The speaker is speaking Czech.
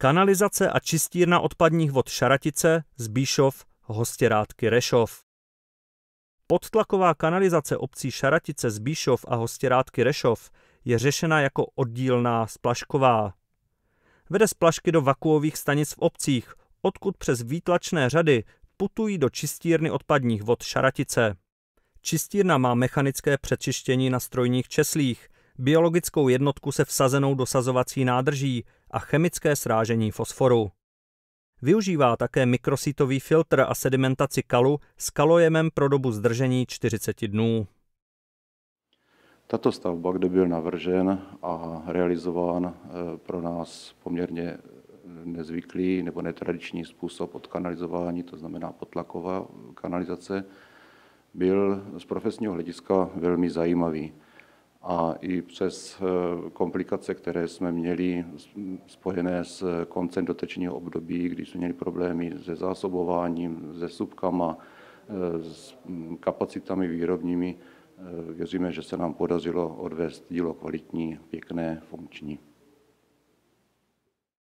kanalizace a čistírna odpadních vod Šaratice, Zbíšov, Hostěrátky Rešov. Podtlaková kanalizace obcí Šaratice, Zbíšov a Hostěrátky Rešov je řešena jako oddílná splašková. Vede splašky do vakuových stanic v obcích, odkud přes výtlačné řady putují do čistírny odpadních vod Šaratice. Čistírna má mechanické přečištění na strojních česlích – biologickou jednotku se vsazenou dosazovací nádrží a chemické srážení fosforu. Využívá také mikrositový filtr a sedimentaci kalu s kalojemem pro dobu zdržení 40 dnů. Tato stavba, kde byl navržen a realizován eh, pro nás poměrně eh, nezvyklý nebo netradiční způsob odkanalizování, to znamená potlaková kanalizace, byl z profesního hlediska velmi zajímavý a i přes eh, komplikace, které jsme měli spojené s eh, koncem dotečního období, kdy jsme měli problémy se zásobováním, se subkama, eh, s mm, kapacitami výrobními, věříme, že se nám podařilo odvést dílo kvalitní, pěkné, funkční.